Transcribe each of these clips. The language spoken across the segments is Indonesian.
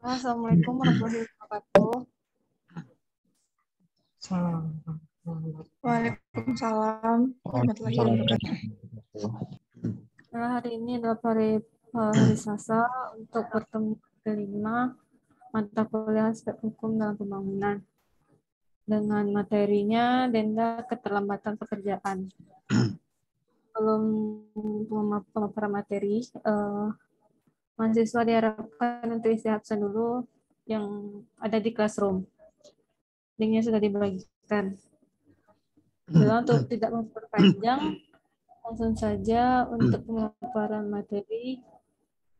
Assalamualaikum warahmatullahi wabarakatuh. Salam. Waalaikumsalam warahmatullahi Nah, hari ini adalah hari, eh, hari Selasa untuk pertemuan kelima mata kuliah aspek hukum dalam pembangunan dengan materinya denda keterlambatan pekerjaan. Belum pemaparan materi, uh, mahasiswa diharapkan untuk istirahat dulu yang ada di classroom. Linknya sudah dibagikan. Jadi untuk tidak memperpanjang, langsung saja untuk pemaparan materi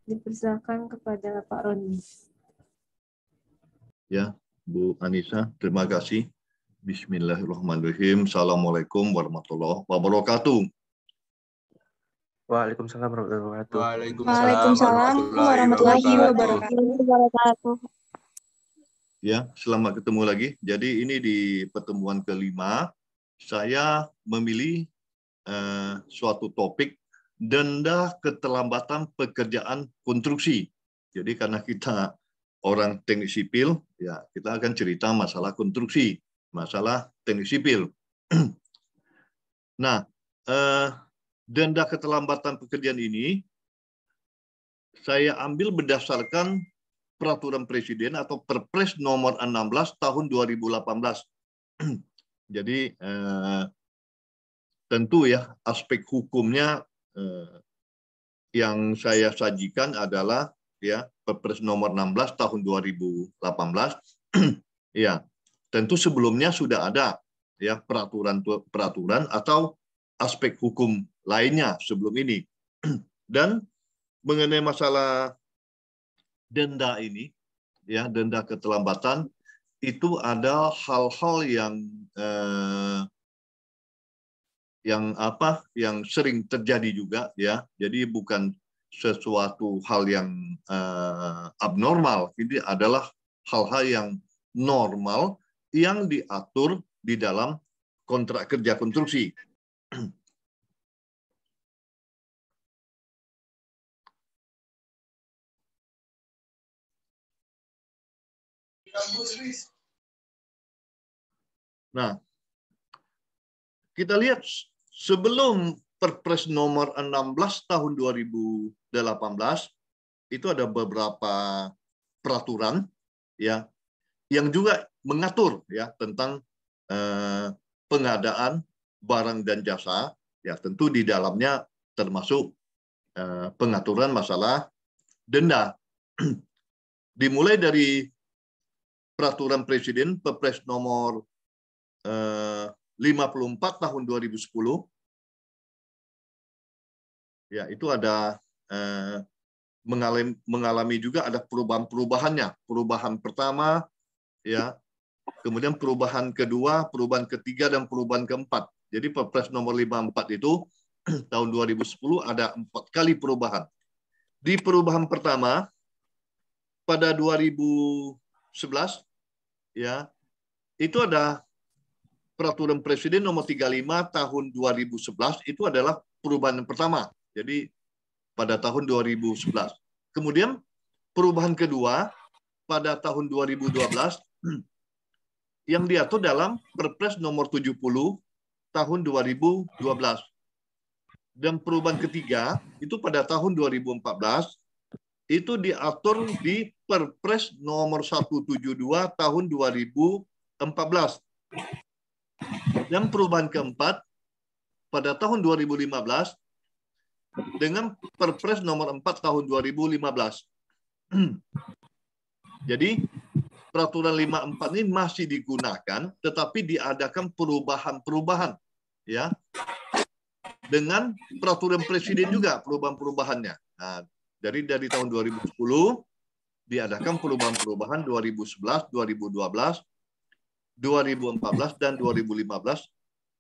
dipersilakan kepada Pak Roni. Ya, Bu Anissa, terima kasih. Bismillahirrahmanirrahim. Assalamualaikum warahmatullahi wabarakatuh. Waalaikumsalam warahmatullahi wabarakatuh. Waalaikumsalam, warahmatullahi wabarakatuh. Ya, selamat ketemu lagi. Jadi ini di pertemuan kelima, saya memilih eh, suatu topik denda keterlambatan pekerjaan konstruksi. Jadi karena kita orang teknik sipil, ya kita akan cerita masalah konstruksi, masalah teknik sipil. nah, eh, denda keterlambatan pekerjaan ini saya ambil berdasarkan peraturan presiden atau Perpres nomor 16 tahun 2018. Jadi eh, tentu ya aspek hukumnya eh, yang saya sajikan adalah ya Perpres nomor 16 tahun 2018. ya, tentu sebelumnya sudah ada ya peraturan peraturan atau aspek hukum lainnya sebelum ini. Dan mengenai masalah denda ini, ya denda keterlambatan itu ada hal-hal yang eh, yang apa yang sering terjadi juga ya. Jadi bukan sesuatu hal yang eh, abnormal. Ini adalah hal-hal yang normal yang diatur di dalam kontrak kerja konstruksi. Nah, kita lihat sebelum Perpres nomor 16 tahun 2018 itu ada beberapa peraturan ya yang juga mengatur ya tentang eh, pengadaan barang dan jasa ya tentu di dalamnya termasuk eh, pengaturan masalah denda dimulai dari peraturan presiden Perpres nomor 54 eh, tahun 2010 ya itu ada eh, mengalami mengalami juga ada perubahan-perubahannya. Perubahan pertama ya, kemudian perubahan kedua, perubahan ketiga dan perubahan keempat. Jadi Perpres nomor 54 itu tahun 2010 ada empat kali perubahan. Di perubahan pertama pada 2011 ya itu ada peraturan presiden nomor 35 tahun 2011 itu adalah perubahan yang pertama. Jadi pada tahun 2011. Kemudian perubahan kedua pada tahun 2012 yang diatur dalam Perpres nomor 70 tahun 2012. Dan perubahan ketiga itu pada tahun 2014 itu diatur di Perpres nomor 172 tahun 2014. Yang perubahan keempat, pada tahun 2015, dengan Perpres nomor 4 tahun 2015. Jadi, peraturan 54 ini masih digunakan, tetapi diadakan perubahan-perubahan. ya Dengan peraturan presiden juga perubahan-perubahannya. Nah, jadi dari tahun 2010 diadakan perubahan-perubahan 2011, 2012, 2014 dan 2015.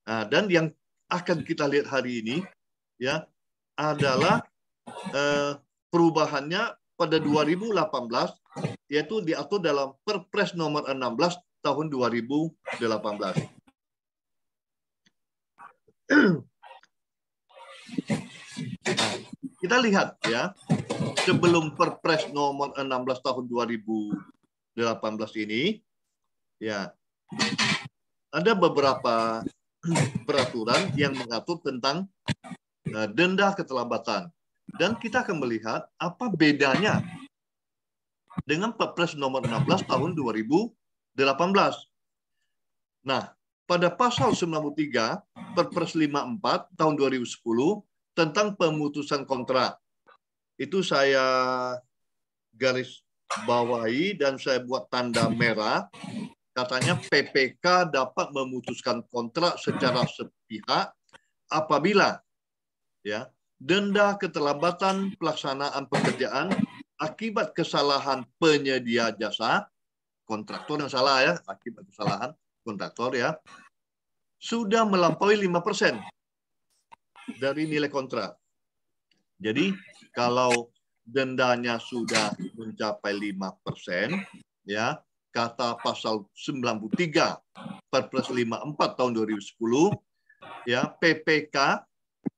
Nah, dan yang akan kita lihat hari ini ya adalah eh, perubahannya pada 2018 yaitu diatur dalam Perpres nomor 16 tahun 2018. kita lihat ya sebelum Perpres nomor 16 tahun 2018 ini ya ada beberapa peraturan yang mengatur tentang eh, denda keterlambatan dan kita akan melihat apa bedanya dengan Perpres nomor 16 tahun 2018. Nah, pada pasal 93 Perpres 54 tahun 2010 tentang pemutusan kontrak itu saya garis bawahi dan saya buat tanda merah katanya PPK dapat memutuskan kontrak secara sepihak apabila ya denda keterlambatan pelaksanaan pekerjaan akibat kesalahan penyedia jasa kontraktor yang salah ya akibat kesalahan kontraktor ya sudah melampaui 5% dari nilai kontrak. Jadi kalau dendanya sudah mencapai 5%, ya, kata pasal 93 Perpres 54 tahun 2010 ya PPK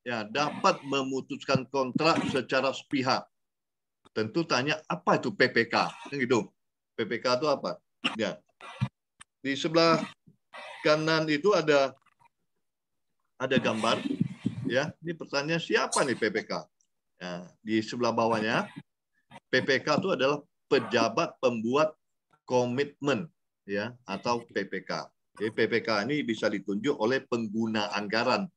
ya dapat memutuskan kontrak secara sepihak. Tentu tanya apa itu PPK? Kan gitu. PPK itu apa? Ya. Di sebelah kanan itu ada ada gambar ya. Ini pertanyaan siapa nih PPK? Nah, di sebelah bawahnya PPK itu adalah pejabat pembuat komitmen ya atau PPK. Jadi PPK ini bisa ditunjuk oleh pengguna anggaran.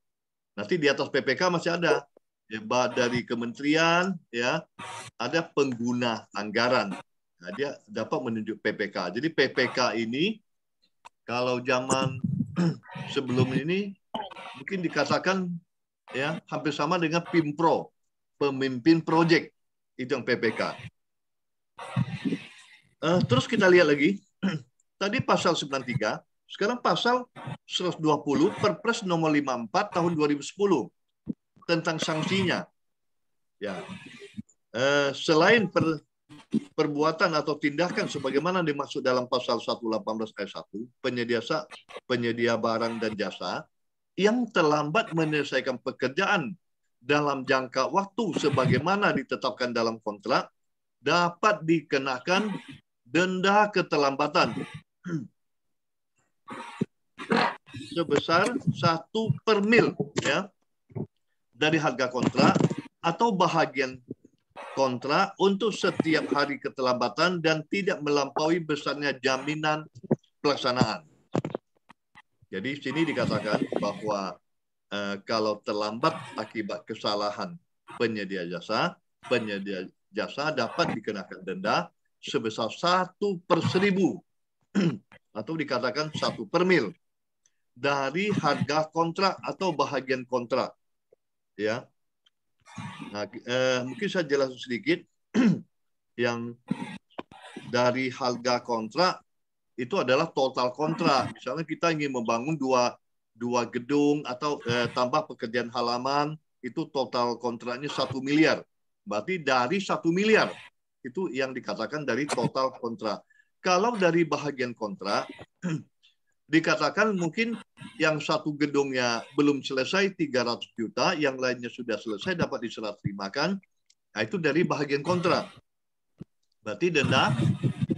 Nanti di atas PPK masih ada ya, dari kementerian ya ada pengguna anggaran. Nah, dia dapat menunjuk PPK. Jadi PPK ini kalau zaman sebelum ini mungkin dikatakan ya hampir sama dengan Pimpro pemimpin proyek. Itu yang PPK. Uh, eh, terus kita lihat lagi. Tadi pasal 93, sekarang pasal 120 Perpres nomor 54 tahun 2010 tentang sanksinya. Ya. Uh, selain per, perbuatan atau tindakan sebagaimana dimaksud dalam pasal 118 ayat 1 penyedia penyedia barang dan jasa yang terlambat menyelesaikan pekerjaan dalam jangka waktu sebagaimana ditetapkan dalam kontrak dapat dikenakan denda keterlambatan sebesar satu per mil ya dari harga kontrak atau bahagian kontrak untuk setiap hari keterlambatan dan tidak melampaui besarnya jaminan pelaksanaan. Jadi sini dikatakan bahwa Eh, kalau terlambat akibat kesalahan penyedia jasa, penyedia jasa dapat dikenakan denda sebesar satu per seribu atau dikatakan satu per mil dari harga kontrak atau bahagian kontrak. Ya, nah, eh, mungkin saya jelaskan sedikit yang dari harga kontrak itu adalah total kontrak. Misalnya kita ingin membangun dua dua gedung atau eh, tambah pekerjaan halaman itu total kontraknya satu miliar. Berarti dari satu miliar itu yang dikatakan dari total kontrak. Kalau dari bahagian kontrak dikatakan mungkin yang satu gedungnya belum selesai 300 juta, yang lainnya sudah selesai dapat diserah terimakan. Nah, itu dari bahagian kontrak. Berarti denda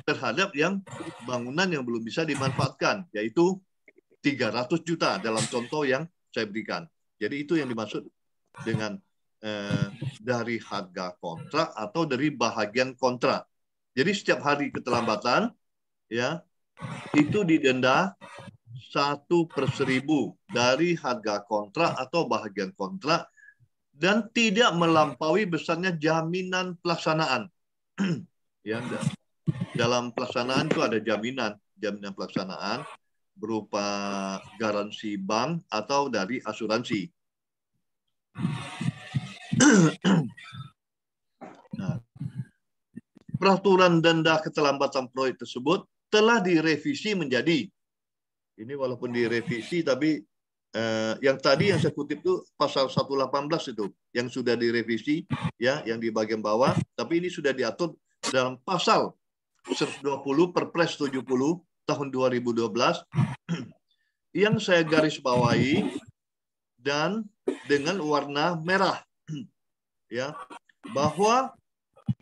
terhadap yang bangunan yang belum bisa dimanfaatkan, yaitu 300 juta dalam contoh yang saya berikan. Jadi itu yang dimaksud dengan eh, dari harga kontrak atau dari bahagian kontrak. Jadi setiap hari keterlambatan ya itu didenda satu per seribu dari harga kontrak atau bahagian kontrak dan tidak melampaui besarnya jaminan pelaksanaan. ya, dalam pelaksanaan itu ada jaminan, jaminan pelaksanaan berupa garansi bank atau dari asuransi. nah, peraturan denda keterlambatan proyek tersebut telah direvisi menjadi ini walaupun direvisi tapi eh, yang tadi yang saya kutip itu pasal 118 itu yang sudah direvisi ya yang di bagian bawah tapi ini sudah diatur dalam pasal 120 Perpres 70 tahun 2012 yang saya garis bawahi dan dengan warna merah ya bahwa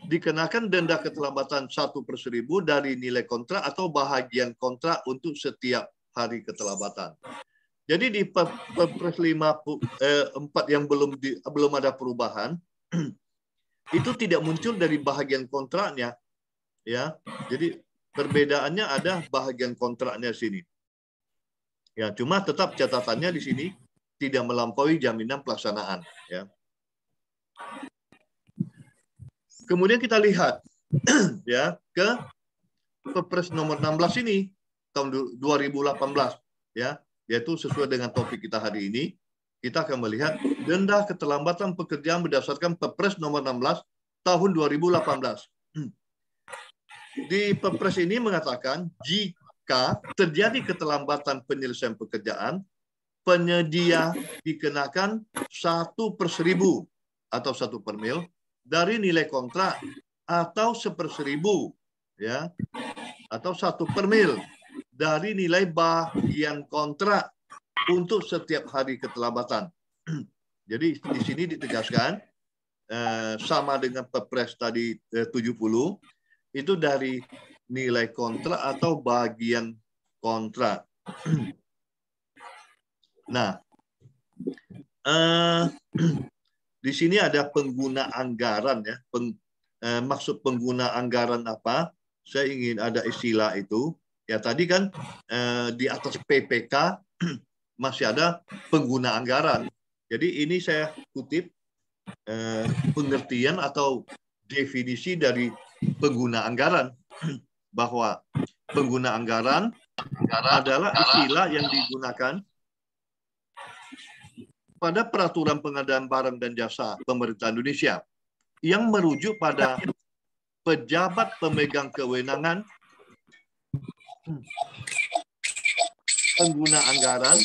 dikenakan denda keterlambatan satu per seribu dari nilai kontrak atau bahagian kontrak untuk setiap hari keterlambatan. Jadi di Perpres 54 eh, yang belum di, belum ada perubahan itu tidak muncul dari bahagian kontraknya ya. Jadi Perbedaannya ada bahagian kontraknya sini. Ya, cuma tetap catatannya di sini tidak melampaui jaminan pelaksanaan. Ya. Kemudian kita lihat ya ke Perpres nomor 16 ini tahun 2018 ya, yaitu sesuai dengan topik kita hari ini, kita akan melihat denda keterlambatan pekerjaan berdasarkan Perpres nomor 16 tahun 2018 di Perpres ini mengatakan jika terjadi keterlambatan penyelesaian pekerjaan, penyedia dikenakan satu per seribu atau satu per mil dari nilai kontrak atau seper seribu ya atau satu per mil dari nilai bagian kontrak untuk setiap hari keterlambatan. Jadi di sini ditegaskan eh, sama dengan Perpres tadi eh, 70 itu dari nilai kontrak atau bagian kontrak. Nah, eh, di sini ada pengguna anggaran ya. Peng, eh, maksud pengguna anggaran apa? Saya ingin ada istilah itu. Ya tadi kan eh, di atas PPK masih ada pengguna anggaran. Jadi ini saya kutip eh, pengertian atau definisi dari pengguna anggaran bahwa pengguna anggaran adalah istilah yang digunakan pada peraturan pengadaan barang dan jasa pemerintah Indonesia yang merujuk pada pejabat pemegang kewenangan pengguna anggaran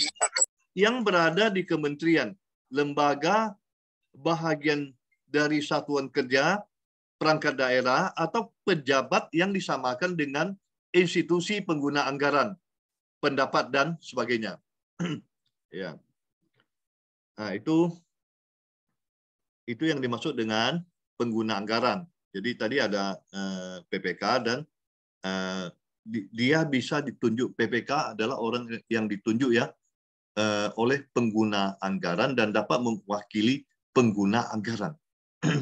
yang berada di kementerian, lembaga, bahagian dari satuan kerja, perangkat daerah atau pejabat yang disamakan dengan institusi pengguna anggaran, pendapat dan sebagainya. ya. Nah, itu itu yang dimaksud dengan pengguna anggaran. Jadi tadi ada eh, PPK dan eh, dia bisa ditunjuk PPK adalah orang yang ditunjuk ya eh, oleh pengguna anggaran dan dapat mewakili pengguna anggaran.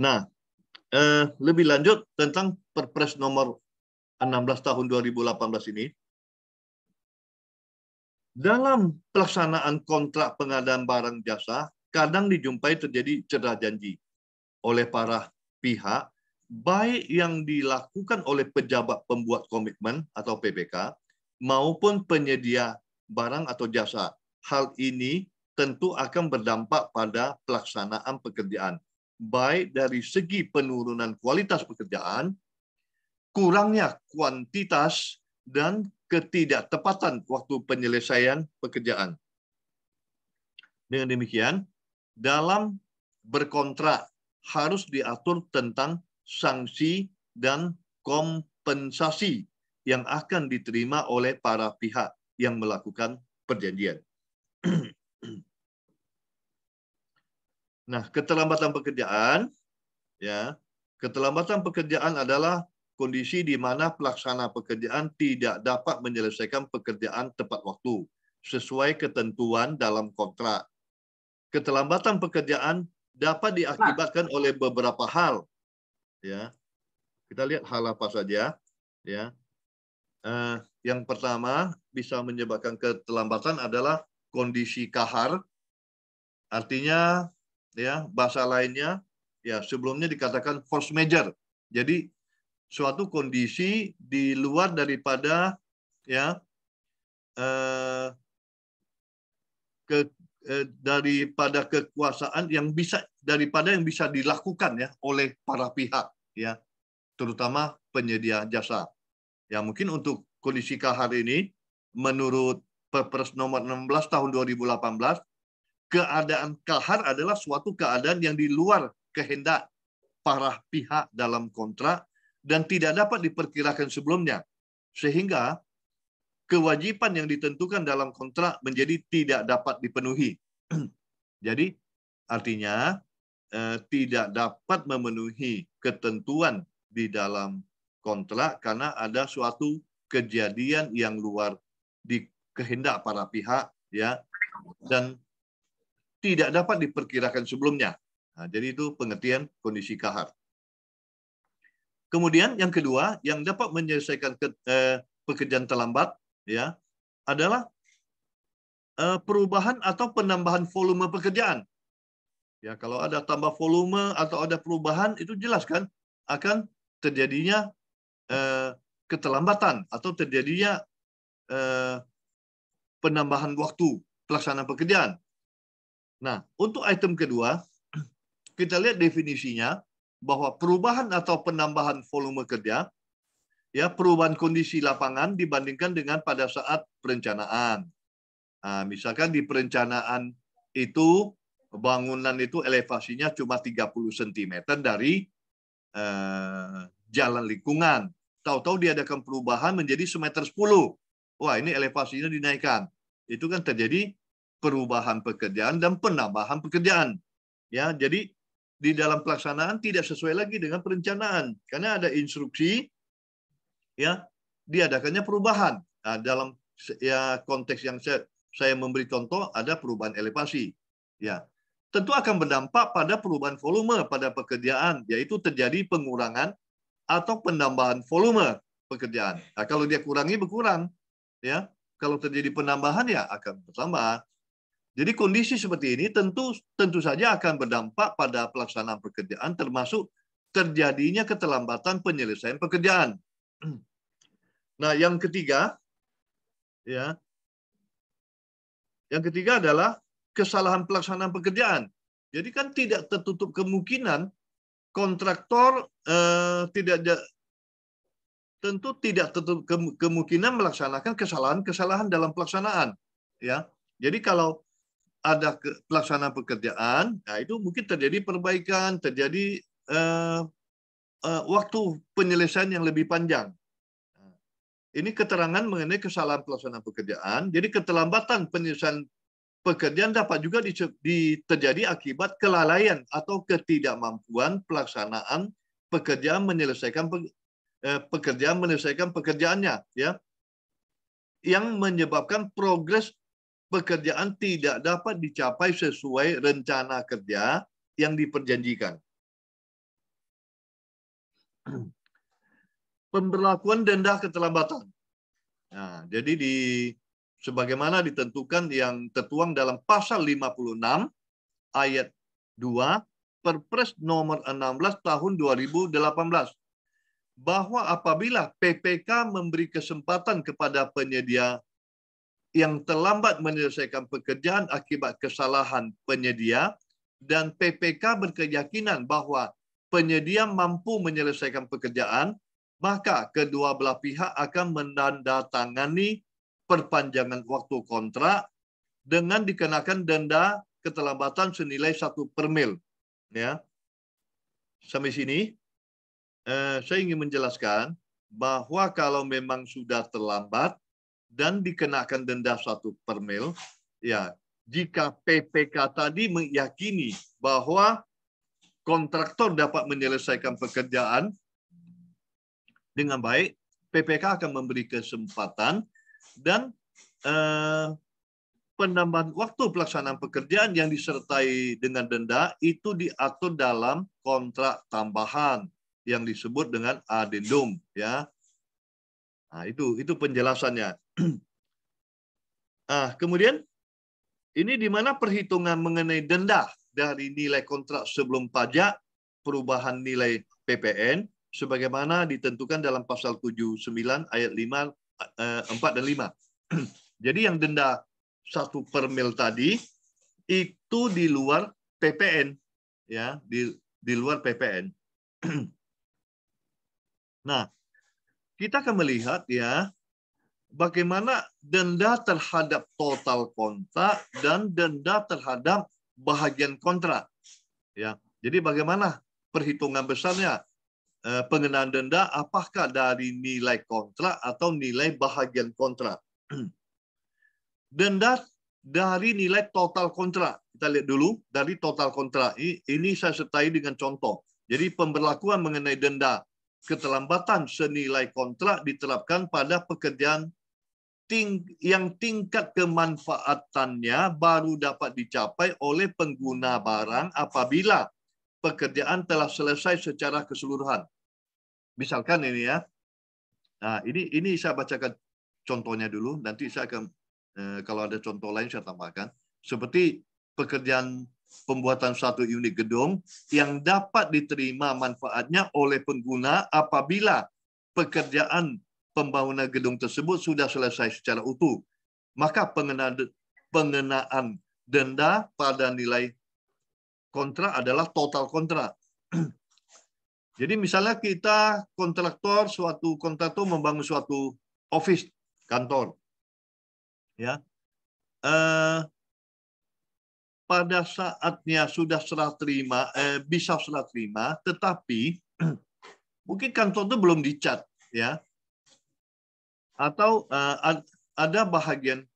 Nah, eh, lebih lanjut tentang Perpres nomor 16 tahun 2018 ini. Dalam pelaksanaan kontrak pengadaan barang jasa, kadang dijumpai terjadi cedera janji oleh para pihak, baik yang dilakukan oleh pejabat pembuat komitmen atau PPK maupun penyedia barang atau jasa. Hal ini tentu akan berdampak pada pelaksanaan pekerjaan baik dari segi penurunan kualitas pekerjaan, kurangnya kuantitas, dan ketidaktepatan waktu penyelesaian pekerjaan. Dengan demikian, dalam berkontrak harus diatur tentang sanksi dan kompensasi yang akan diterima oleh para pihak yang melakukan perjanjian. Nah, keterlambatan pekerjaan ya, keterlambatan pekerjaan adalah kondisi di mana pelaksana pekerjaan tidak dapat menyelesaikan pekerjaan tepat waktu sesuai ketentuan dalam kontrak. Keterlambatan pekerjaan dapat diakibatkan oleh beberapa hal. Ya. Kita lihat hal apa saja, ya. Uh, yang pertama bisa menyebabkan keterlambatan adalah kondisi kahar. Artinya ya bahasa lainnya ya sebelumnya dikatakan force major. Jadi suatu kondisi di luar daripada ya eh, ke eh, daripada kekuasaan yang bisa daripada yang bisa dilakukan ya oleh para pihak ya terutama penyedia jasa. Ya mungkin untuk kondisi kahar ini menurut Perpres nomor 16 tahun 2018 keadaan kahar adalah suatu keadaan yang di luar kehendak para pihak dalam kontrak dan tidak dapat diperkirakan sebelumnya. Sehingga kewajiban yang ditentukan dalam kontrak menjadi tidak dapat dipenuhi. Jadi artinya eh, tidak dapat memenuhi ketentuan di dalam kontrak karena ada suatu kejadian yang luar di kehendak para pihak ya dan tidak dapat diperkirakan sebelumnya. Nah, jadi itu pengertian kondisi kahar. Kemudian yang kedua, yang dapat menyelesaikan ke, eh, pekerjaan terlambat ya adalah eh, perubahan atau penambahan volume pekerjaan. Ya, kalau ada tambah volume atau ada perubahan itu jelas kan akan terjadinya eh, keterlambatan atau terjadinya eh, penambahan waktu pelaksanaan pekerjaan. Nah, untuk item kedua, kita lihat definisinya bahwa perubahan atau penambahan volume kerja ya perubahan kondisi lapangan dibandingkan dengan pada saat perencanaan. Nah, misalkan di perencanaan itu bangunan itu elevasinya cuma 30 cm dari eh, jalan lingkungan. Tahu-tahu diadakan perubahan menjadi semeter 10. Wah, ini elevasinya dinaikkan. Itu kan terjadi perubahan pekerjaan dan penambahan pekerjaan. Ya, jadi di dalam pelaksanaan tidak sesuai lagi dengan perencanaan karena ada instruksi ya diadakannya perubahan. Nah, dalam ya konteks yang saya saya memberi contoh ada perubahan elevasi. Ya. Tentu akan berdampak pada perubahan volume pada pekerjaan, yaitu terjadi pengurangan atau penambahan volume pekerjaan. Nah, kalau dia kurangi berkurang, ya. Kalau terjadi penambahan ya akan bertambah. Jadi kondisi seperti ini tentu tentu saja akan berdampak pada pelaksanaan pekerjaan termasuk terjadinya keterlambatan penyelesaian pekerjaan. Nah, yang ketiga ya. Yang ketiga adalah kesalahan pelaksanaan pekerjaan. Jadi kan tidak tertutup kemungkinan kontraktor eh, tidak tentu tidak tertutup kemungkinan melaksanakan kesalahan-kesalahan dalam pelaksanaan, ya. Jadi kalau ada ke, pelaksanaan pekerjaan, nah itu mungkin terjadi perbaikan, terjadi uh, uh, waktu penyelesaian yang lebih panjang. Ini keterangan mengenai kesalahan pelaksanaan pekerjaan. Jadi keterlambatan penyelesaian pekerjaan dapat juga terjadi akibat kelalaian atau ketidakmampuan pelaksanaan pekerjaan menyelesaikan eh, pekerjaan menyelesaikan pekerjaannya, ya, yang menyebabkan progres pekerjaan tidak dapat dicapai sesuai rencana kerja yang diperjanjikan. Pemberlakuan denda keterlambatan. Nah, jadi di sebagaimana ditentukan yang tertuang dalam pasal 56 ayat 2 Perpres nomor 16 tahun 2018 bahwa apabila PPK memberi kesempatan kepada penyedia yang terlambat menyelesaikan pekerjaan akibat kesalahan penyedia dan PPK berkeyakinan bahwa penyedia mampu menyelesaikan pekerjaan, maka kedua belah pihak akan menandatangani perpanjangan waktu kontrak dengan dikenakan denda keterlambatan senilai satu per mil. Ya. Sampai sini, eh, saya ingin menjelaskan bahwa kalau memang sudah terlambat, dan dikenakan denda satu per mil, ya jika PPK tadi meyakini bahwa kontraktor dapat menyelesaikan pekerjaan dengan baik, PPK akan memberi kesempatan dan eh, penambahan waktu pelaksanaan pekerjaan yang disertai dengan denda itu diatur dalam kontrak tambahan yang disebut dengan adendum ya. Nah, itu itu penjelasannya. ah, kemudian ini di mana perhitungan mengenai denda dari nilai kontrak sebelum pajak, perubahan nilai PPN sebagaimana ditentukan dalam pasal 79 ayat 5 4 eh, dan 5. Jadi yang denda 1 per mil tadi itu di luar PPN ya, di di luar PPN. Nah, kita akan melihat ya bagaimana denda terhadap total kontrak dan denda terhadap bahagian kontrak. Ya, jadi bagaimana perhitungan besarnya eh, pengenaan denda apakah dari nilai kontrak atau nilai bahagian kontrak. Denda dari nilai total kontrak. Kita lihat dulu dari total kontrak. Ini saya sertai dengan contoh. Jadi pemberlakuan mengenai denda keterlambatan senilai kontrak diterapkan pada pekerjaan ting yang tingkat kemanfaatannya baru dapat dicapai oleh pengguna barang apabila pekerjaan telah selesai secara keseluruhan. Misalkan ini ya. Nah, ini ini saya bacakan contohnya dulu, nanti saya akan eh, kalau ada contoh lain saya tambahkan. Seperti pekerjaan pembuatan satu unit gedung yang dapat diterima manfaatnya oleh pengguna apabila pekerjaan pembangunan gedung tersebut sudah selesai secara utuh, maka pengenaan, denda pada nilai kontrak adalah total kontrak. Jadi misalnya kita kontraktor suatu kontraktor membangun suatu office kantor, ya eh, pada saatnya sudah serah terima eh, bisa serah terima, tetapi mungkin kantor itu belum dicat, ya atau uh, ada bahagian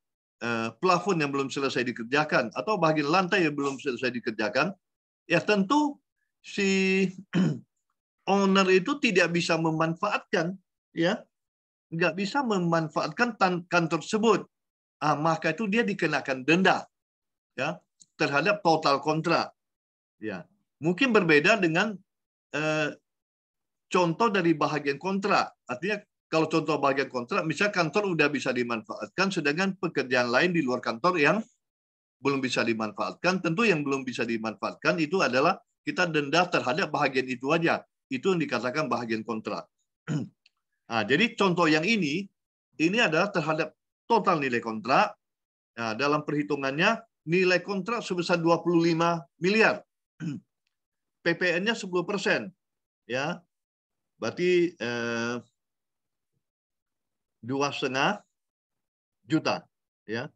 uh, plafon yang belum selesai dikerjakan atau bahagian lantai yang belum selesai dikerjakan, ya tentu si owner itu tidak bisa memanfaatkan, ya nggak bisa memanfaatkan kantor tersebut, ah, maka itu dia dikenakan denda, ya terhadap total kontrak, ya mungkin berbeda dengan eh, contoh dari bahagian kontrak, artinya kalau contoh bagian kontrak, misalnya kantor udah bisa dimanfaatkan, sedangkan pekerjaan lain di luar kantor yang belum bisa dimanfaatkan, tentu yang belum bisa dimanfaatkan itu adalah kita denda terhadap bahagian itu aja. Itu yang dikatakan bahagian kontrak. nah, jadi contoh yang ini, ini adalah terhadap total nilai kontrak. Nah, dalam perhitungannya, nilai kontrak sebesar 25 miliar. PPN-nya 10 Ya, berarti eh, dua setengah juta, ya,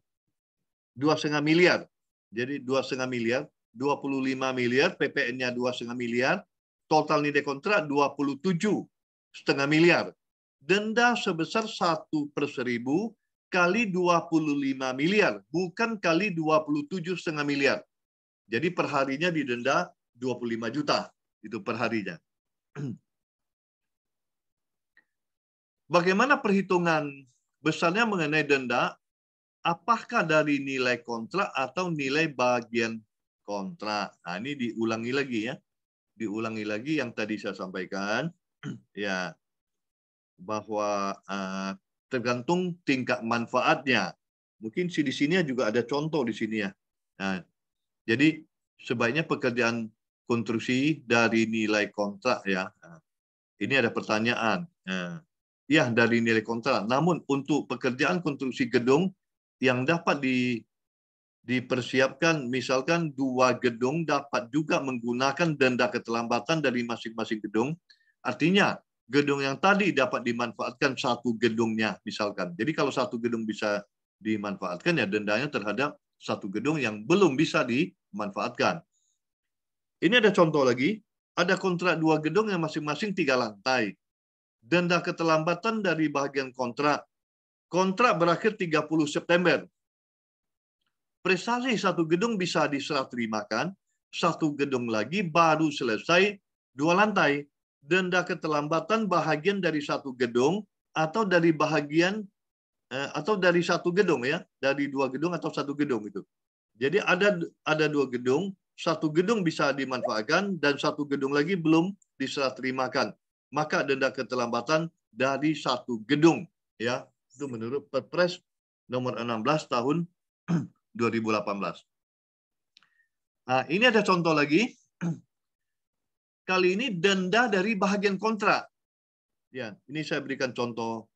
dua setengah miliar. Jadi dua setengah miliar, 25 miliar, PPN-nya dua setengah miliar, total nilai kontrak 27 setengah miliar. Denda sebesar satu per seribu kali 25 miliar, bukan kali 27 setengah miliar. Jadi perharinya didenda 25 juta itu perharinya. Bagaimana perhitungan besarnya mengenai denda? Apakah dari nilai kontrak atau nilai bagian kontrak? Nah, ini diulangi lagi ya. Diulangi lagi yang tadi saya sampaikan ya bahwa uh, tergantung tingkat manfaatnya. Mungkin di sini juga ada contoh di sini ya. Nah, jadi sebaiknya pekerjaan konstruksi dari nilai kontrak ya. Nah, ini ada pertanyaan. Nah, ya dari nilai kontrak. Namun untuk pekerjaan konstruksi gedung yang dapat di, dipersiapkan, misalkan dua gedung dapat juga menggunakan denda keterlambatan dari masing-masing gedung. Artinya gedung yang tadi dapat dimanfaatkan satu gedungnya misalkan. Jadi kalau satu gedung bisa dimanfaatkan ya dendanya terhadap satu gedung yang belum bisa dimanfaatkan. Ini ada contoh lagi, ada kontrak dua gedung yang masing-masing tiga lantai denda keterlambatan dari bagian kontrak. Kontrak berakhir 30 September. Prestasi satu gedung bisa diserah terimakan, satu gedung lagi baru selesai dua lantai. Denda keterlambatan bahagian dari satu gedung atau dari bahagian eh, atau dari satu gedung ya, dari dua gedung atau satu gedung itu. Jadi ada ada dua gedung, satu gedung bisa dimanfaatkan dan satu gedung lagi belum diserah terimakan maka denda keterlambatan dari satu gedung ya itu menurut Perpres nomor 16 tahun 2018. Nah, ini ada contoh lagi. Kali ini denda dari bahagian kontrak. Ya, ini saya berikan contoh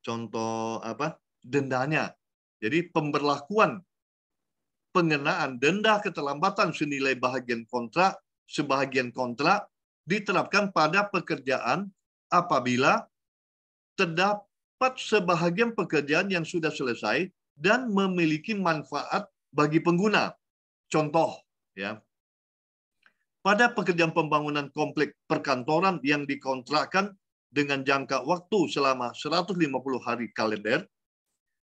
contoh apa? dendanya. Jadi pemberlakuan pengenaan denda keterlambatan senilai bahagian kontrak, sebahagian kontrak diterapkan pada pekerjaan apabila terdapat sebahagian pekerjaan yang sudah selesai dan memiliki manfaat bagi pengguna. Contoh, ya. Pada pekerjaan pembangunan komplek perkantoran yang dikontrakkan dengan jangka waktu selama 150 hari kalender,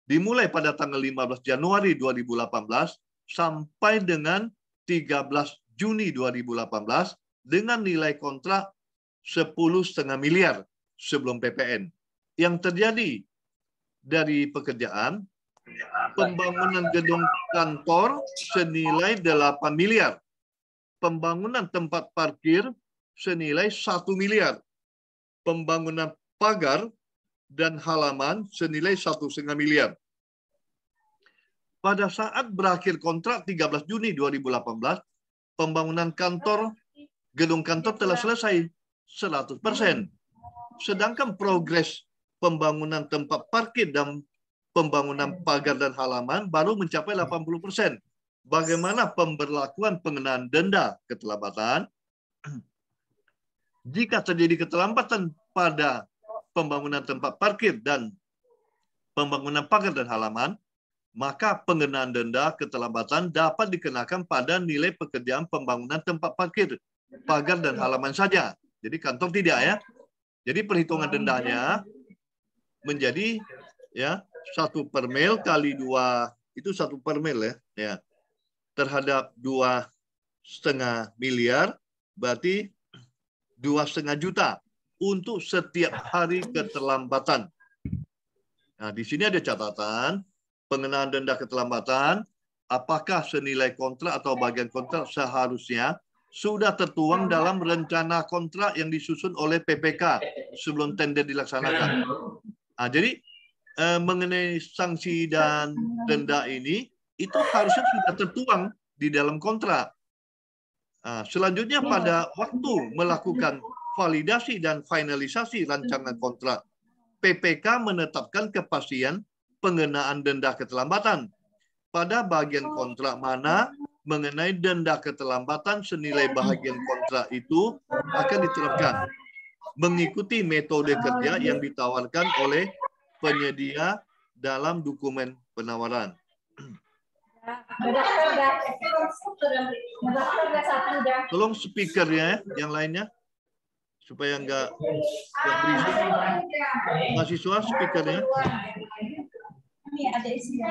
dimulai pada tanggal 15 Januari 2018 sampai dengan 13 Juni 2018, dengan nilai kontrak 10,5 miliar sebelum PPN. Yang terjadi dari pekerjaan, pembangunan gedung kantor senilai 8 miliar, pembangunan tempat parkir senilai 1 miliar, pembangunan pagar dan halaman senilai 1,5 miliar. Pada saat berakhir kontrak 13 Juni 2018, pembangunan kantor Gedung kantor telah selesai 100%. Sedangkan progres pembangunan tempat parkir dan pembangunan pagar dan halaman baru mencapai 80%. Bagaimana pemberlakuan pengenaan denda keterlambatan? Jika terjadi keterlambatan pada pembangunan tempat parkir dan pembangunan pagar dan halaman, maka pengenaan denda keterlambatan dapat dikenakan pada nilai pekerjaan pembangunan tempat parkir pagar dan halaman saja. Jadi kantor tidak ya. Jadi perhitungan dendanya menjadi ya satu per mil kali dua itu satu per mil ya, ya terhadap dua setengah miliar berarti dua setengah juta untuk setiap hari keterlambatan. Nah, di sini ada catatan pengenaan denda keterlambatan. Apakah senilai kontrak atau bagian kontrak seharusnya sudah tertuang dalam rencana kontrak yang disusun oleh PPK sebelum tender dilaksanakan. Nah, jadi eh, mengenai sanksi dan denda ini itu harusnya sudah tertuang di dalam kontrak. Nah, selanjutnya pada waktu melakukan validasi dan finalisasi rancangan kontrak, PPK menetapkan kepastian pengenaan denda keterlambatan pada bagian kontrak mana mengenai denda keterlambatan senilai iya. bahagian kontrak itu akan diterapkan mengikuti metode kerja iya. yang ditawarkan oleh penyedia dalam dokumen penawaran. Tolong speaker ya, yang lainnya supaya enggak nggak berisik. Mahasiswa speakernya. Ini ada isinya.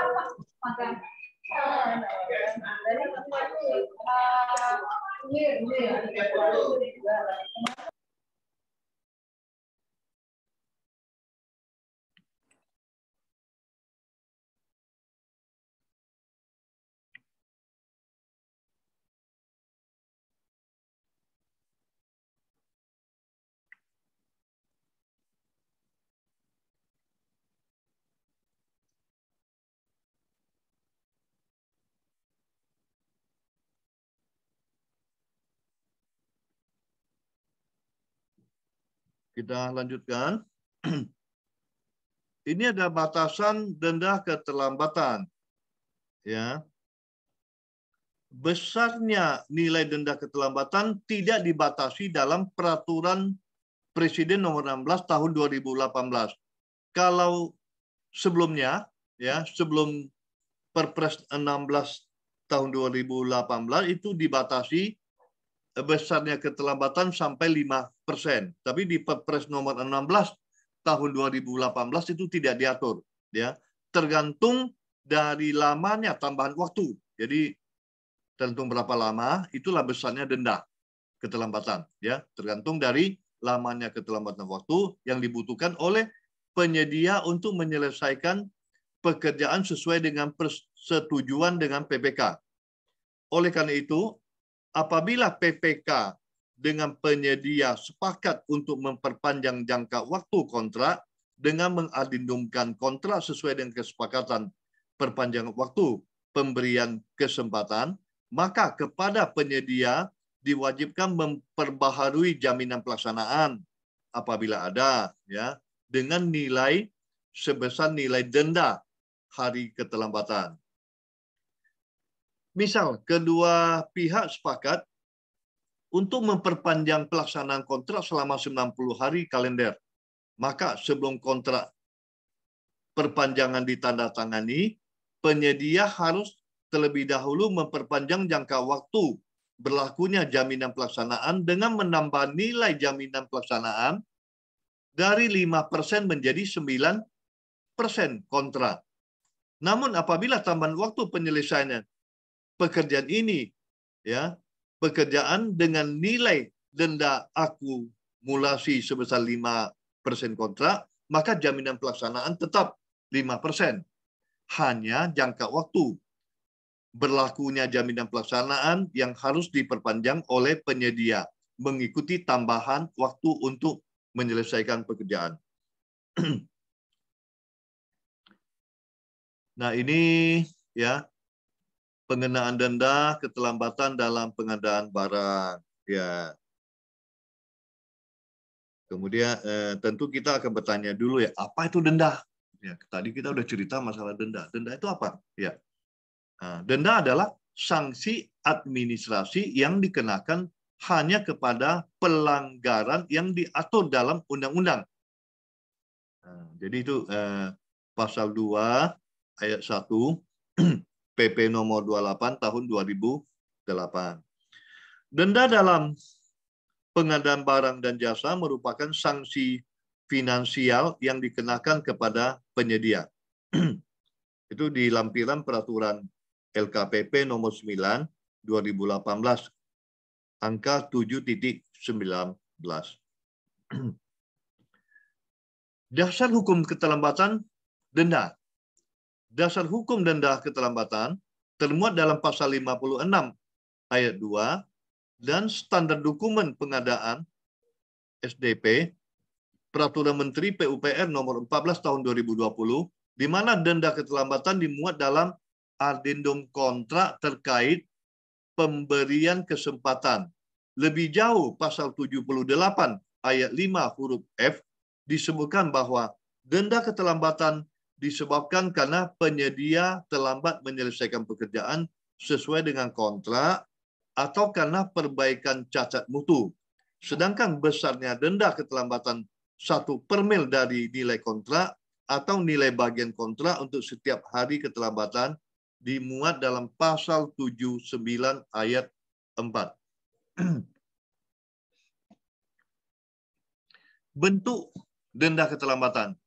Dari Kita lanjutkan. Ini ada batasan denda keterlambatan. Ya. Besarnya nilai denda keterlambatan tidak dibatasi dalam peraturan Presiden nomor 16 tahun 2018. Kalau sebelumnya ya, sebelum Perpres 16 tahun 2018 itu dibatasi besarnya keterlambatan sampai 5 persen. Tapi di Perpres nomor 16 tahun 2018 itu tidak diatur, ya tergantung dari lamanya tambahan waktu. Jadi tergantung berapa lama itulah besarnya denda keterlambatan, ya tergantung dari lamanya keterlambatan waktu yang dibutuhkan oleh penyedia untuk menyelesaikan pekerjaan sesuai dengan persetujuan dengan PPK. Oleh karena itu, apabila PPK dengan penyedia sepakat untuk memperpanjang jangka waktu kontrak dengan mengadindumkan kontrak sesuai dengan kesepakatan perpanjangan waktu pemberian kesempatan, maka kepada penyedia diwajibkan memperbaharui jaminan pelaksanaan apabila ada ya dengan nilai sebesar nilai denda hari keterlambatan. Misal, kedua pihak sepakat untuk memperpanjang pelaksanaan kontrak selama 90 hari kalender. Maka sebelum kontrak perpanjangan ditandatangani, penyedia harus terlebih dahulu memperpanjang jangka waktu berlakunya jaminan pelaksanaan dengan menambah nilai jaminan pelaksanaan dari 5% menjadi 9% kontrak. Namun apabila tambahan waktu penyelesaiannya pekerjaan ini ya pekerjaan dengan nilai denda akumulasi sebesar 5% kontrak maka jaminan pelaksanaan tetap 5% hanya jangka waktu berlakunya jaminan pelaksanaan yang harus diperpanjang oleh penyedia mengikuti tambahan waktu untuk menyelesaikan pekerjaan. nah, ini ya pengenaan denda keterlambatan dalam pengadaan barang. Ya. Kemudian eh, tentu kita akan bertanya dulu ya, apa itu denda? Ya, tadi kita sudah cerita masalah denda. Denda itu apa? Ya. Nah, denda adalah sanksi administrasi yang dikenakan hanya kepada pelanggaran yang diatur dalam undang-undang. Nah, jadi itu eh, pasal 2 ayat 1 PP nomor 28 tahun 2008. Denda dalam pengadaan barang dan jasa merupakan sanksi finansial yang dikenakan kepada penyedia. Itu di lampiran peraturan LKPP nomor 9 2018 angka 7.19. Dasar hukum keterlambatan denda dasar hukum denda keterlambatan termuat dalam pasal 56 ayat 2 dan standar dokumen pengadaan SDP Peraturan Menteri PUPR nomor 14 tahun 2020 di mana denda keterlambatan dimuat dalam adendum kontrak terkait pemberian kesempatan. Lebih jauh pasal 78 ayat 5 huruf F disebutkan bahwa denda keterlambatan disebabkan karena penyedia terlambat menyelesaikan pekerjaan sesuai dengan kontrak atau karena perbaikan cacat mutu. Sedangkan besarnya denda keterlambatan satu per mil dari nilai kontrak atau nilai bagian kontrak untuk setiap hari keterlambatan dimuat dalam pasal 79 ayat 4. Bentuk denda keterlambatan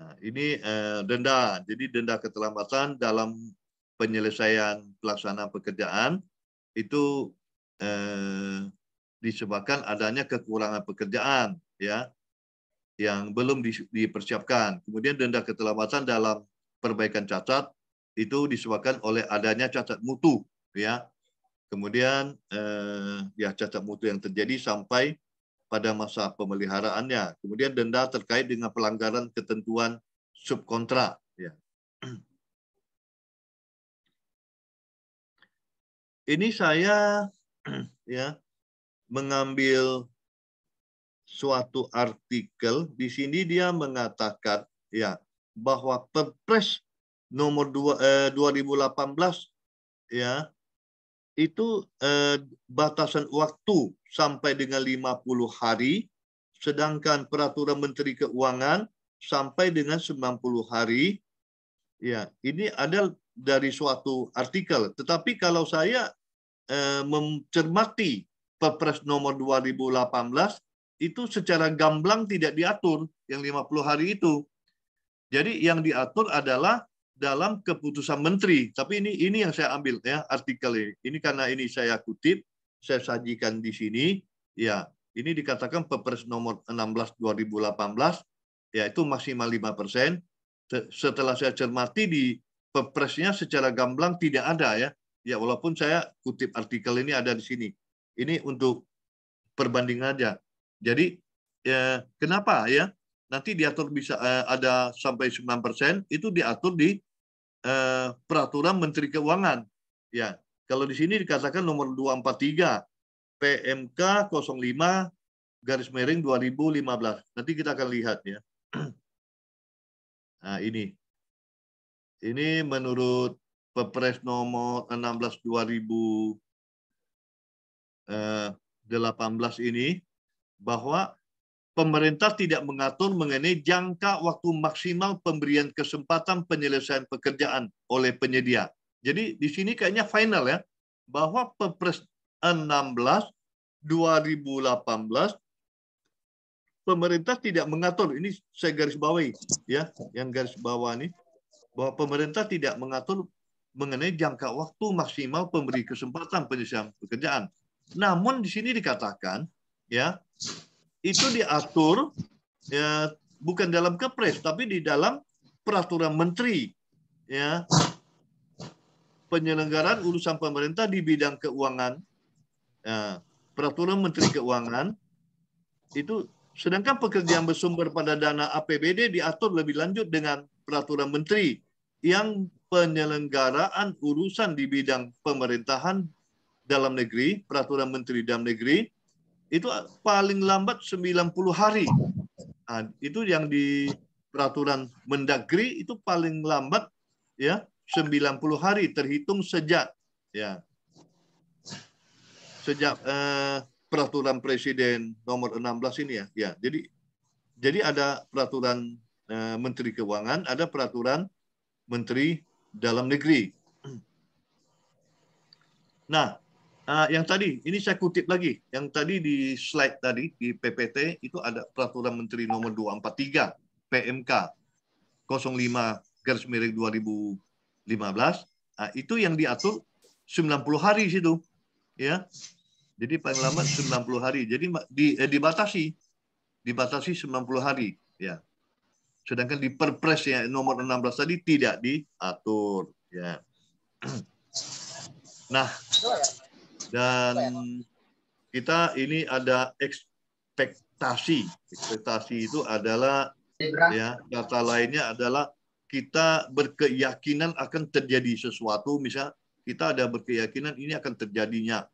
Nah, ini eh, denda, jadi denda keterlambatan dalam penyelesaian pelaksanaan pekerjaan itu eh, disebabkan adanya kekurangan pekerjaan ya yang belum di, dipersiapkan. Kemudian denda keterlambatan dalam perbaikan cacat itu disebabkan oleh adanya cacat mutu ya. Kemudian eh, ya cacat mutu yang terjadi sampai pada masa pemeliharaannya. Kemudian denda terkait dengan pelanggaran ketentuan subkontrak. Ya. Ini saya ya mengambil suatu artikel di sini dia mengatakan ya bahwa Perpres nomor 2 eh, 2018 ya itu eh, batasan waktu sampai dengan 50 hari, sedangkan peraturan Menteri Keuangan sampai dengan 90 hari. Ya, ini ada dari suatu artikel. Tetapi kalau saya eh, mencermati Perpres nomor 2018 itu secara gamblang tidak diatur yang 50 hari itu. Jadi yang diatur adalah dalam keputusan menteri. Tapi ini ini yang saya ambil ya artikel ini. Ini karena ini saya kutip, saya sajikan di sini. Ya, ini dikatakan Perpres nomor 16 2018 yaitu maksimal 5 persen. Setelah saya cermati di Perpresnya secara gamblang tidak ada ya. Ya walaupun saya kutip artikel ini ada di sini. Ini untuk perbandingan aja. Jadi ya, kenapa ya? nanti diatur bisa eh, ada sampai 9% itu diatur di eh, peraturan Menteri Keuangan. Ya, kalau di sini dikatakan nomor 243 PMK 05 garis miring 2015. Nanti kita akan lihat ya. Nah, ini. Ini menurut Perpres nomor 16 2018 eh, ini bahwa pemerintah tidak mengatur mengenai jangka waktu maksimal pemberian kesempatan penyelesaian pekerjaan oleh penyedia. Jadi di sini kayaknya final ya, bahwa Perpres 16 2018 pemerintah tidak mengatur ini saya garis bawahi ya, yang garis bawah ini bahwa pemerintah tidak mengatur mengenai jangka waktu maksimal pemberi kesempatan penyelesaian pekerjaan. Namun di sini dikatakan ya itu diatur ya bukan dalam kepres tapi di dalam peraturan menteri ya penyelenggaraan urusan pemerintah di bidang keuangan ya, peraturan menteri keuangan itu sedangkan pekerjaan bersumber pada dana APBD diatur lebih lanjut dengan peraturan menteri yang penyelenggaraan urusan di bidang pemerintahan dalam negeri, peraturan menteri dalam negeri, itu paling lambat 90 hari. Nah, itu yang di peraturan Mendagri itu paling lambat ya 90 hari terhitung sejak ya sejak eh, peraturan presiden nomor 16 ini ya. Ya, jadi jadi ada peraturan eh, Menteri Keuangan, ada peraturan Menteri Dalam Negeri. Nah, Uh, yang tadi, ini saya kutip lagi, yang tadi di slide tadi, di PPT, itu ada Peraturan Menteri Nomor 243, PMK 05 garis miring 2015, nah, itu yang diatur 90 hari situ. ya Jadi paling lama 90 hari. Jadi di, eh, dibatasi, dibatasi 90 hari. ya Sedangkan di Perpres ya, nomor 16 tadi tidak diatur. ya Nah, dan ya, kita ini ada ekspektasi. Ekspektasi itu adalah ya kata lainnya adalah kita berkeyakinan akan terjadi sesuatu misal kita ada berkeyakinan ini akan terjadinya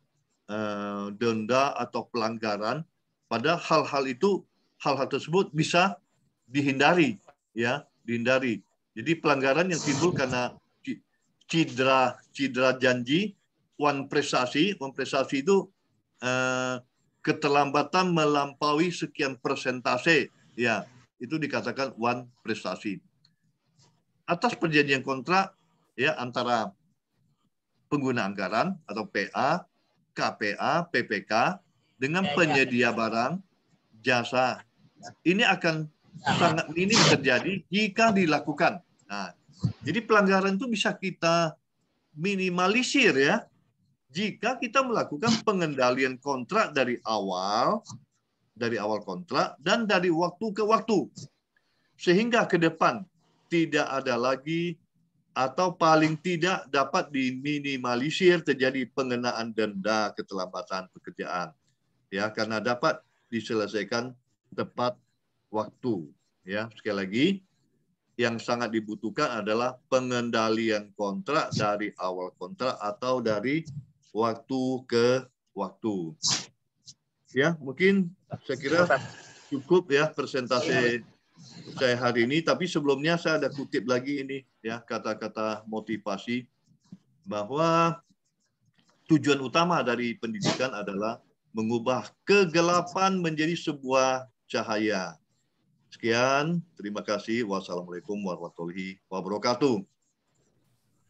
uh, denda atau pelanggaran pada hal-hal itu hal-hal tersebut bisa dihindari ya dihindari jadi pelanggaran yang timbul karena cidra cidra janji one prestasi, one prestasi itu eh, keterlambatan melampaui sekian persentase, ya itu dikatakan one prestasi. Atas perjanjian kontrak ya antara pengguna anggaran atau PA, KPA, PPK dengan ya, ya. penyedia barang jasa. Ini akan sangat minim terjadi jika dilakukan. Nah, jadi pelanggaran itu bisa kita minimalisir ya jika kita melakukan pengendalian kontrak dari awal, dari awal kontrak dan dari waktu ke waktu. Sehingga ke depan tidak ada lagi atau paling tidak dapat diminimalisir terjadi pengenaan denda keterlambatan pekerjaan. Ya, karena dapat diselesaikan tepat waktu. Ya, sekali lagi yang sangat dibutuhkan adalah pengendalian kontrak dari awal kontrak atau dari waktu ke waktu. Ya, mungkin saya kira cukup ya persentase saya hari ini. Tapi sebelumnya saya ada kutip lagi ini ya kata-kata motivasi bahwa tujuan utama dari pendidikan adalah mengubah kegelapan menjadi sebuah cahaya. Sekian, terima kasih. Wassalamualaikum warahmatullahi wabarakatuh.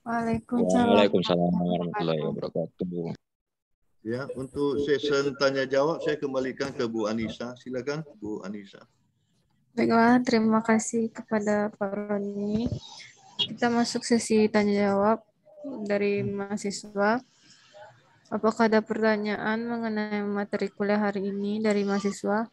Waalaikumsalam. Waalaikumsalam warahmatullahi wabarakatuh. Ya, untuk session tanya jawab saya kembalikan ke Bu Anisa Silakan Bu Anisa Baiklah, terima kasih kepada Pak Roni. Kita masuk sesi tanya jawab dari mahasiswa. Apakah ada pertanyaan mengenai materi kuliah hari ini dari mahasiswa?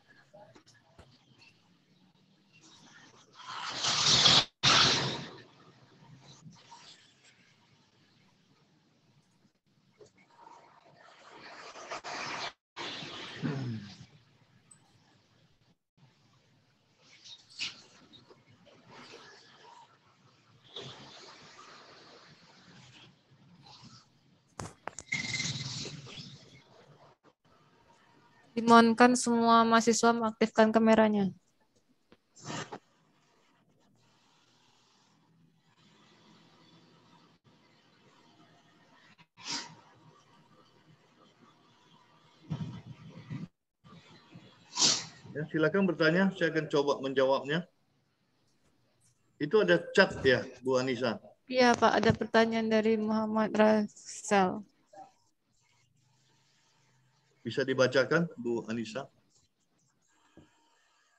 dimohonkan semua mahasiswa mengaktifkan kameranya. Ya, silakan bertanya, saya akan coba menjawabnya. Itu ada chat ya, Bu Anissa? Iya Pak, ada pertanyaan dari Muhammad Rasel. Bisa dibacakan Bu Anissa?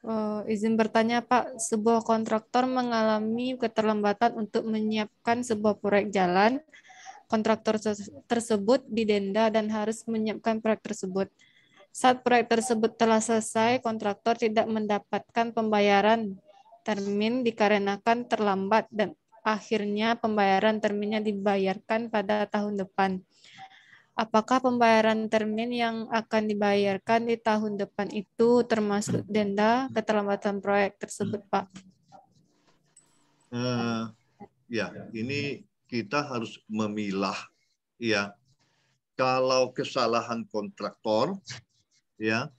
Uh, izin bertanya Pak, sebuah kontraktor mengalami keterlambatan untuk menyiapkan sebuah proyek jalan. Kontraktor tersebut didenda dan harus menyiapkan proyek tersebut. Saat proyek tersebut telah selesai, kontraktor tidak mendapatkan pembayaran termin dikarenakan terlambat dan akhirnya pembayaran terminnya dibayarkan pada tahun depan apakah pembayaran termin yang akan dibayarkan di tahun depan itu termasuk hmm. denda keterlambatan proyek tersebut, hmm. Pak? Uh, ya, ini kita harus memilah ya. Kalau kesalahan kontraktor ya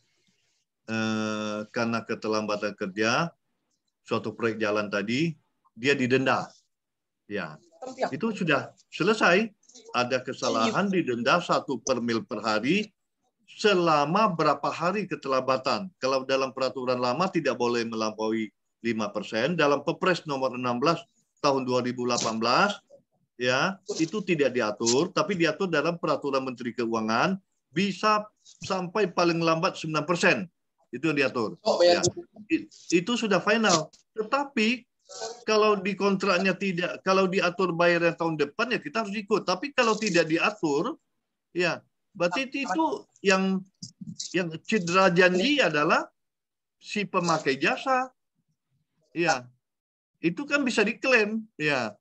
uh, karena keterlambatan kerja suatu proyek jalan tadi dia didenda. Ya. Itu sudah selesai ada kesalahan di denda satu per mil per hari selama berapa hari keterlambatan. Kalau dalam peraturan lama tidak boleh melampaui 5%, dalam Kepres nomor 16 tahun 2018 ya, itu tidak diatur, tapi diatur dalam peraturan Menteri Keuangan bisa sampai paling lambat 9%. Itu yang diatur. Oh, ya. ya. Itu sudah final. Tetapi kalau di kontraknya tidak, kalau diatur bayarnya tahun depan ya kita harus ikut. Tapi kalau tidak diatur, ya berarti itu ah, yang yang cedera janji adalah si pemakai jasa. Ya, itu kan bisa diklaim. Ya,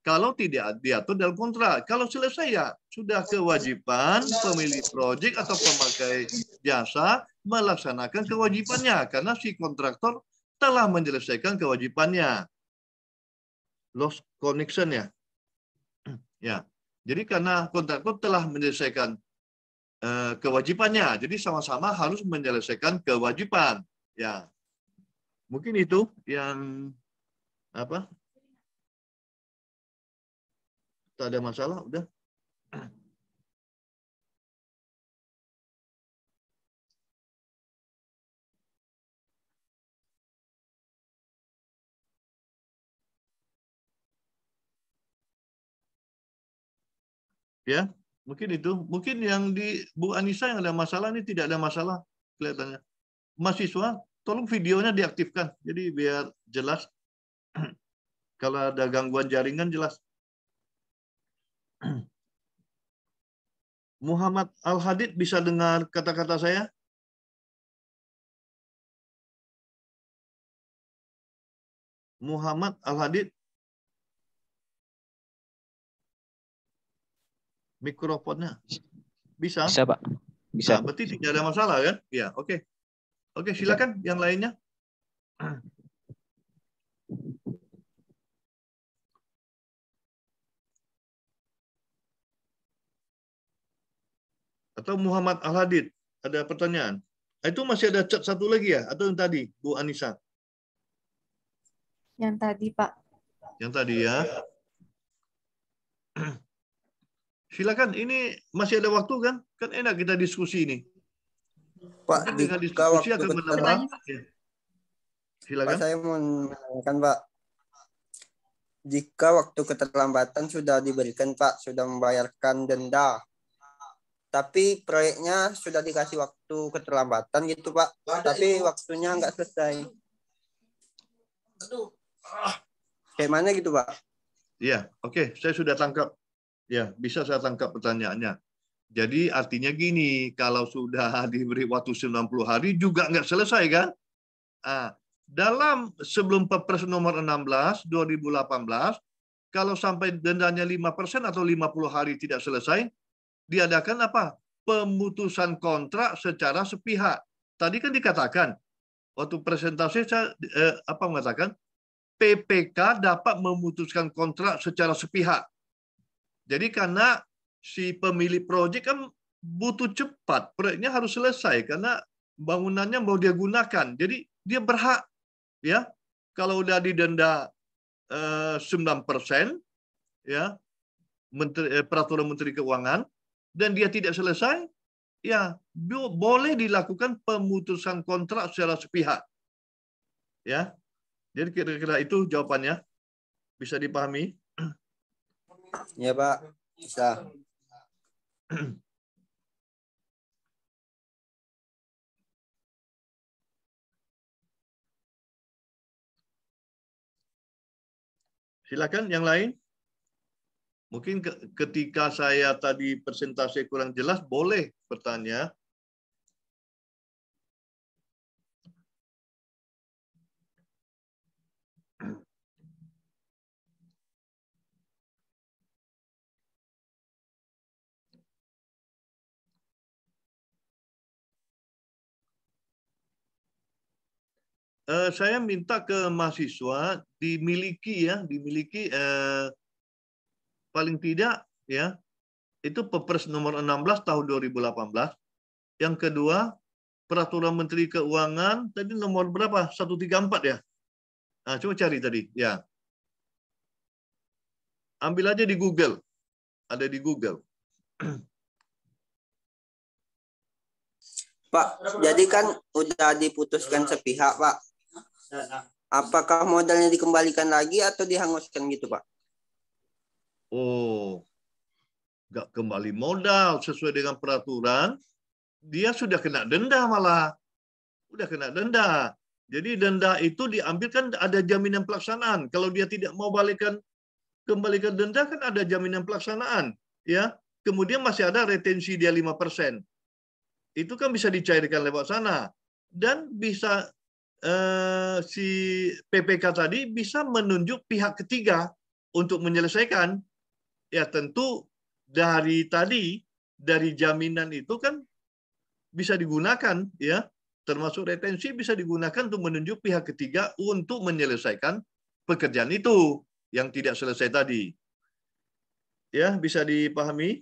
kalau tidak diatur dalam kontrak. Kalau selesai ya sudah kewajiban pemilik proyek atau pemakai jasa melaksanakan kewajibannya karena si kontraktor telah menyelesaikan kewajibannya. Lost connection ya. ya. Jadi karena kontraktor telah menyelesaikan eh, kewajibannya, jadi sama-sama harus menyelesaikan kewajiban. Ya. Mungkin itu yang apa? Tak ada masalah, udah. Ya, mungkin itu. Mungkin yang di Bu Anissa yang ada masalah ini tidak ada masalah kelihatannya. Mahasiswa, tolong videonya diaktifkan. Jadi biar jelas. Kalau ada gangguan jaringan jelas. Muhammad Al-Hadid bisa dengar kata-kata saya? Muhammad Al-Hadid mikrofonnya? Bisa? Bisa, Pak. Bisa. Nah, berarti tidak ada masalah kan? Ya, oke. Okay. Oke, okay, silakan Bisa. yang lainnya. Atau Muhammad Al-Hadid, ada pertanyaan? Ah, itu masih ada chat satu lagi ya? Atau yang tadi, Bu Anissa? Yang tadi, Pak. Yang tadi ya. Silakan, ini masih ada waktu kan? Kan enak kita diskusi ini. Pak, kan dengan diskusi akan menambah. Silakan. Pak, saya mau menanyakan Pak. Jika waktu keterlambatan sudah diberikan Pak, sudah membayarkan denda, tapi proyeknya sudah dikasih waktu keterlambatan gitu Pak, tapi waktunya nggak selesai. Kayak mana gitu Pak? Iya, oke, okay. saya sudah tangkap. Ya, bisa saya tangkap pertanyaannya. Jadi artinya gini, kalau sudah diberi waktu 90 hari juga nggak selesai kan? Ah, dalam sebelum Perpres nomor 16 2018, kalau sampai dendanya 5% atau 50 hari tidak selesai, diadakan apa? Pemutusan kontrak secara sepihak. Tadi kan dikatakan waktu presentasi saya eh, apa mengatakan PPK dapat memutuskan kontrak secara sepihak. Jadi karena si pemilik proyek kan butuh cepat, proyeknya harus selesai karena bangunannya mau dia gunakan. Jadi dia berhak ya kalau udah didenda eh, 9% ya menteri, eh, peraturan menteri keuangan dan dia tidak selesai ya boleh dilakukan pemutusan kontrak secara sepihak. Ya. Jadi kira-kira itu jawabannya. Bisa dipahami? Ya Pak, bisa. Silakan yang lain. Mungkin ketika saya tadi presentasi kurang jelas, boleh bertanya. Eh, saya minta ke mahasiswa dimiliki ya, dimiliki eh, paling tidak ya itu Perpres nomor 16 tahun 2018. Yang kedua, peraturan Menteri Keuangan tadi nomor berapa? 134 ya. Nah, coba cari tadi, ya. Ambil aja di Google. Ada di Google. Pak, jadi kan udah diputuskan sepihak, Pak. Apakah modalnya dikembalikan lagi atau dihanguskan gitu, Pak? Oh, nggak kembali modal sesuai dengan peraturan, dia sudah kena denda malah. Udah kena denda. Jadi denda itu diambil kan ada jaminan pelaksanaan. Kalau dia tidak mau balikan kembalikan denda kan ada jaminan pelaksanaan, ya. Kemudian masih ada retensi dia 5%. Itu kan bisa dicairkan lewat sana dan bisa Eh, si PPK tadi bisa menunjuk pihak ketiga untuk menyelesaikan. Ya tentu dari tadi dari jaminan itu kan bisa digunakan ya termasuk retensi bisa digunakan untuk menunjuk pihak ketiga untuk menyelesaikan pekerjaan itu yang tidak selesai tadi. Ya, bisa dipahami?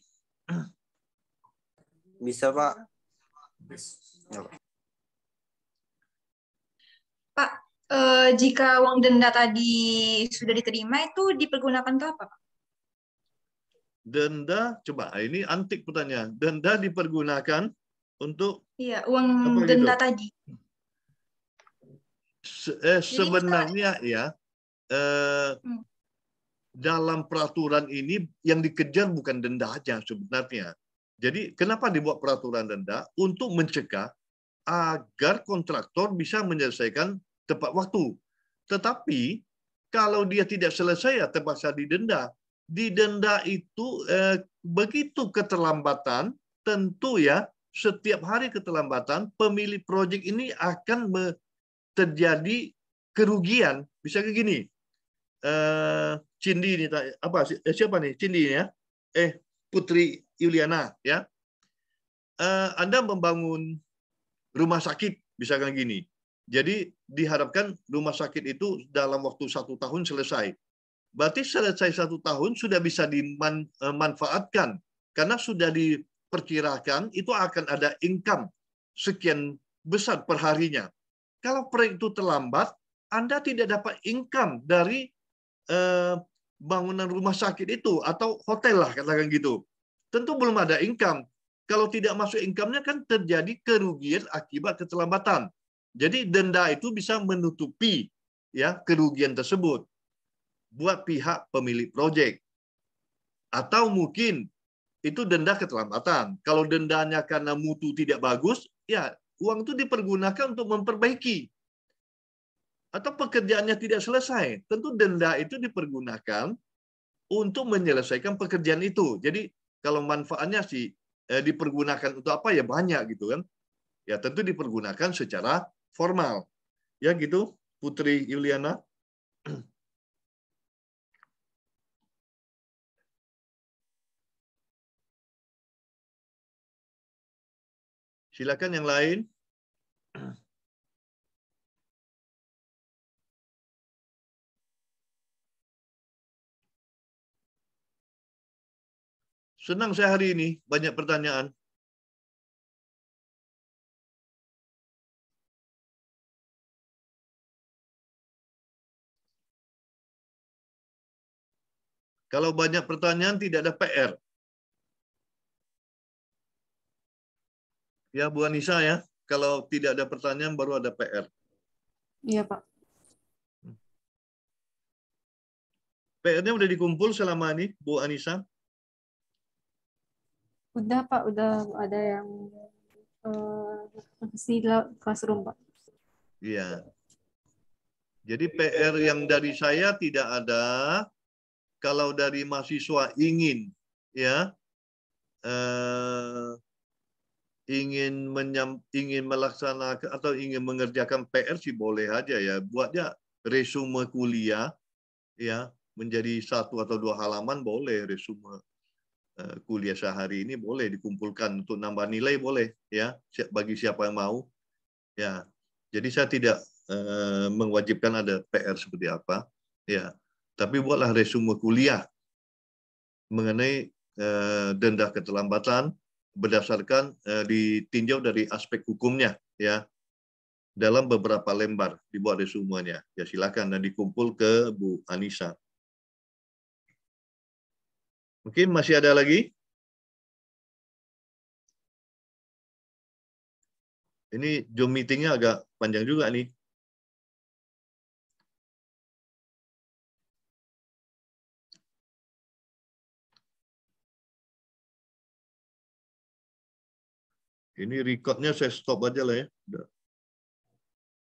Bisa, Pak. uh, jika uang denda tadi sudah diterima itu dipergunakan untuk apa? Denda, coba ah, ini antik pertanyaan. Denda dipergunakan untuk? Iya, uang gitu? denda gitu? tadi. Se eh, sebenarnya kita... ya, eh, hmm. dalam peraturan ini yang dikejar bukan denda aja sebenarnya. Jadi kenapa dibuat peraturan denda? Untuk mencegah agar kontraktor bisa menyelesaikan tepat waktu. Tetapi kalau dia tidak selesai ya terpaksa didenda. Didenda itu eh, begitu keterlambatan, tentu ya setiap hari keterlambatan pemilik proyek ini akan terjadi kerugian. Bisa kayak gini. Eh, Cindi ini apa eh, siapa nih Cindi ini ya? Eh Putri Yuliana ya. Eh, anda membangun rumah sakit bisa kayak gini jadi diharapkan rumah sakit itu dalam waktu satu tahun selesai. Berarti selesai satu tahun sudah bisa dimanfaatkan e, karena sudah diperkirakan itu akan ada income sekian besar perharinya. Kalau proyek itu terlambat, Anda tidak dapat income dari eh, bangunan rumah sakit itu atau hotel lah katakan gitu. Tentu belum ada income. Kalau tidak masuk income-nya kan terjadi kerugian akibat keterlambatan jadi denda itu bisa menutupi ya kerugian tersebut buat pihak pemilik proyek. Atau mungkin itu denda keterlambatan. Kalau dendanya karena mutu tidak bagus, ya uang itu dipergunakan untuk memperbaiki. Atau pekerjaannya tidak selesai, tentu denda itu dipergunakan untuk menyelesaikan pekerjaan itu. Jadi kalau manfaatnya sih eh, dipergunakan untuk apa ya banyak gitu kan. Ya tentu dipergunakan secara formal. Ya gitu, Putri Yuliana. Silakan yang lain. Senang saya hari ini, banyak pertanyaan. Kalau banyak pertanyaan tidak ada PR. Ya Bu Anissa ya, kalau tidak ada pertanyaan baru ada PR. Iya Pak. PR-nya udah dikumpul selama ini Bu Anissa? Udah Pak, udah ada yang uh, di classroom Pak. Iya. Jadi PR yang dari saya tidak ada, kalau dari mahasiswa ingin ya eh, ingin menyam, ingin melaksanakan atau ingin mengerjakan PR sih boleh aja ya buatnya resume kuliah ya menjadi satu atau dua halaman boleh resume eh, kuliah sehari ini boleh dikumpulkan untuk nambah nilai boleh ya bagi siapa yang mau ya jadi saya tidak eh, mewajibkan ada PR seperti apa ya tapi buatlah resume kuliah mengenai eh, denda keterlambatan berdasarkan eh, ditinjau dari aspek hukumnya ya dalam beberapa lembar dibuat resumenya. Ya silakan dan dikumpul ke Bu Anissa. Mungkin masih ada lagi? Ini Zoom meetingnya agak panjang juga nih. Ini recordnya saya stop aja lah ya. Udah.